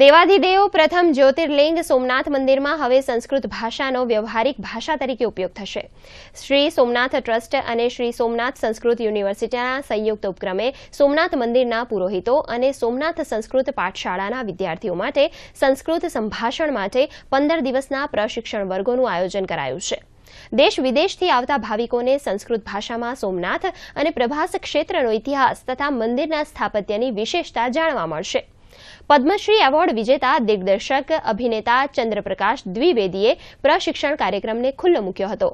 દેવાધિદેવ પ્રથમ જ્યોતિર્લિંગ સોમનાથ મંદિરમાં હવે સંસ્કૃત ભાષાનો વ્યવહારિક ભાષા તરીકે ઉપયોગ થશે શ્રી સોમનાથ ટ્રસ્ટ અને શ્રી સોમનાથ સંસ્કૃત યુનિવર્સિટીના સંયુક્ત ઉપક્રમે સોમનાથ મંદિરના પુરોહિતો અને સોમનાથ સંસ્કૃત પાઠશાળાના વિદ્યાર્થીઓ માટે સંસ્કૃત સંભાષણ માટે પંદર દિવસના પ્રશિક્ષણ વર્ગોનું આયોજન કરાયું છે દેશ વિદેશથી આવતા ભાવિકોને સંસ્કૃત ભાષામાં સોમનાથ અને પ્રભાસ ક્ષેત્રનો ઇતિહાસ તથા મંદિરના સ્થાપત્યની વિશેષતા જાણવા મળશે પદ્મશ્રી એવોર્ડ વિજેતા દિગ્દર્શક અભિનેતા ચંદ્રપ્રકાશ દ્વિવેદીએ પ્રશિક્ષણ કાર્યક્રમને ખુલ્લો મૂક્યો હતો